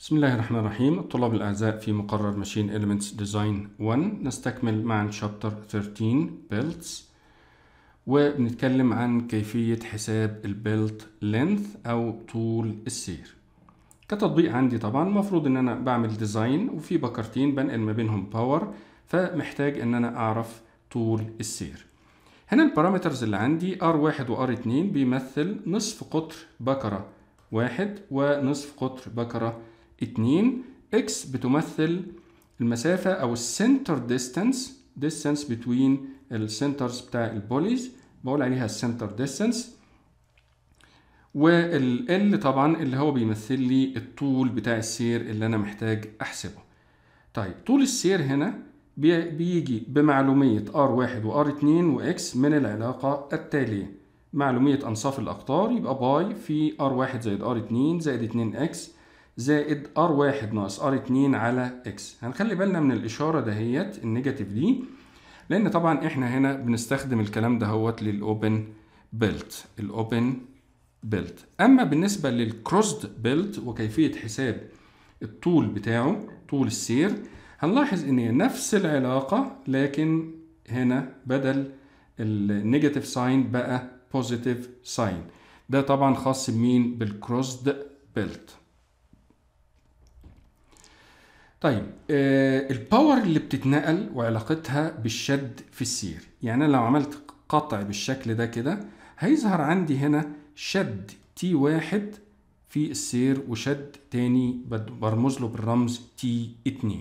بسم الله الرحمن الرحيم الطلاب الأعزاء في مقرر ماشين Elements Design 1 نستكمل معا شابتر 13 Belts وبنتكلم عن كيفية حساب البيلت لينث أو طول السير كتطبيق عندي طبعا المفروض ان انا بعمل ديزاين وفي بكرتين بنقل ما بينهم باور فمحتاج ان انا اعرف طول السير هنا البارامترز اللي عندي R1 و R2 بيمثل نصف قطر بكرة واحد ونصف قطر بكرة 2 اكس بتمثل المسافة أو السنتر ديستانس ديستانس بتوين السنترز بتاع البوليز بقول عليها السنتر ديستانس وال ال طبعا اللي هو بيمثل لي الطول بتاع السير اللي أنا محتاج أحسبه طيب طول السير هنا بيجي بمعلومية R1 و R2 و X من العلاقة التالية معلومية أنصاف الأقطار يبقى باي في R1 زائد R2 زائد 2X زائد ار واحد ناقص ار اتنين على اكس هنخلي بالنا من الاشاره دهيت النيجاتيف دي لان طبعا احنا هنا بنستخدم الكلام دهوت للاوبن بيلت الاوبن بيلت اما بالنسبه للكروسد بيلت وكيفيه حساب الطول بتاعه طول السير هنلاحظ ان هي نفس العلاقه لكن هنا بدل النيجاتيف ساين بقى بوزيتيف ساين ده طبعا خاص بمين بالكروسد بيلت طيب آه، الباور اللي بتتنقل وعلاقتها بالشد في السير يعني انا لو عملت قطع بالشكل ده كده هيظهر عندي هنا شد تي 1 في السير وشد تاني برمز له بالرمز تي 2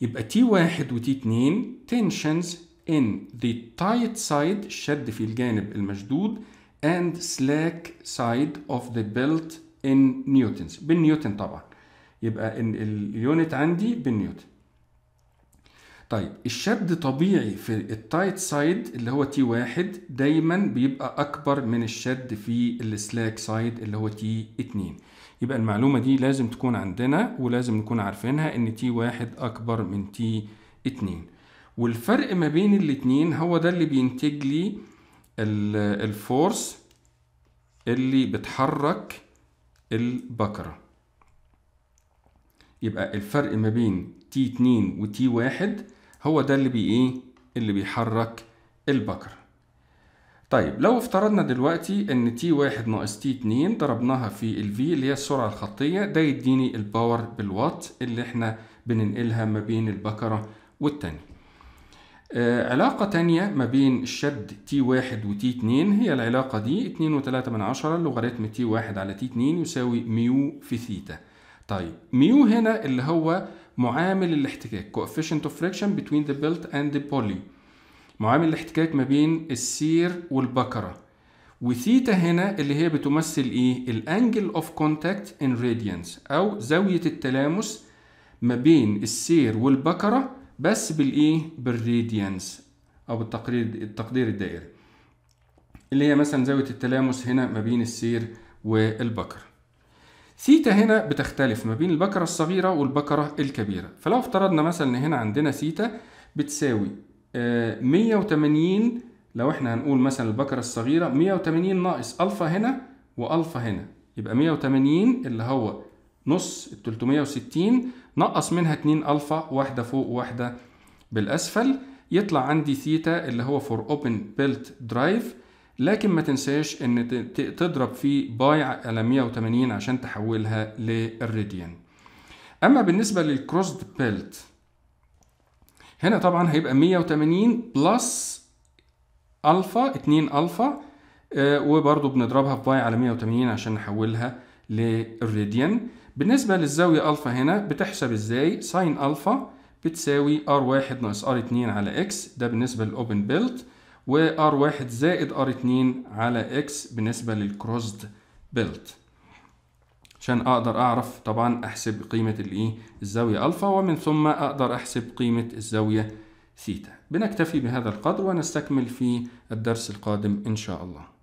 يبقى تي 1 وتي وT2 tensions in the tight side الشد في الجانب المشدود and slack side of the belt in newtons بالنيوتن طبعا يبقى ان اليونت عندي بالنيوتن طيب الشد طبيعي في التايت سايد اللي هو تي واحد دايما بيبقى اكبر من الشد في السلاك سايد اللي هو تي اتنين يبقى المعلومة دي لازم تكون عندنا ولازم نكون عارفينها ان تي واحد اكبر من تي اتنين والفرق ما بين الاتنين هو ده اللي بينتج لي الفورس اللي بتحرك البكرة يبقى الفرق ما بين t 2 وt 1 هو ده اللي بي ايه اللي بيحرك البكرة طيب لو افترضنا دلوقتي ان t 1 ناقص t 2 ضربناها في ال V اللي هي السرعة الخطية ده يديني الباور بالوات اللي احنا بننقلها ما بين البكرة والتانية آه علاقة تانية ما بين الشد T1 وT2 هي العلاقة دي 2.3 من عشرة لوغاريتم T1 على t T2 يساوي ميو في ثيتا طيب ميو هنا اللي هو معامل الاحتكاك coefficient of friction between the belt and the pulley معامل الاحتكاك ما بين السير والبكرة وثيتا هنا اللي هي بتمثل ايه الانجل اوف كونتاكت ان راديانس او زاوية التلامس ما بين السير والبكرة بس بالايه بالراديانس او بالتقرير التقدير الدائري اللي هي مثلا زاوية التلامس هنا ما بين السير والبكرة سيتا هنا بتختلف ما بين البكرة الصغيرة والبكرة الكبيرة فلو افترضنا مثلا ان هنا عندنا سيتا بتساوي 180 آه، لو احنا هنقول مثلا البكرة الصغيرة 180 ناقص ألفا هنا وألفا هنا يبقى 180 اللي هو نص ال 360 نقص منها 2 ألفا واحدة فوق واحدة بالأسفل يطلع عندي ثيتا اللي هو for open belt drive لكن ما تنساش ان تضرب في باي على 180 عشان تحولها للريديان اما بالنسبه للكروسد بيلت هنا طبعا هيبقى 180 بلس الفا 2 الفا وبرضو بنضربها في باي على 180 عشان نحولها للريديان بالنسبه للزاويه الفا هنا بتحسب ازاي ساين الفا بتساوي ار واحد ناقص ار اتنين على اكس ده بالنسبه للاوبن بيلت وR1 زائد R2 على X بالنسبة للكروزد بيلت عشان أقدر أعرف طبعا أحسب قيمة الإيه e الزاوية ألفا ومن ثم أقدر أحسب قيمة الزاوية ثيتا بنكتفي بهذا القدر ونستكمل في الدرس القادم إن شاء الله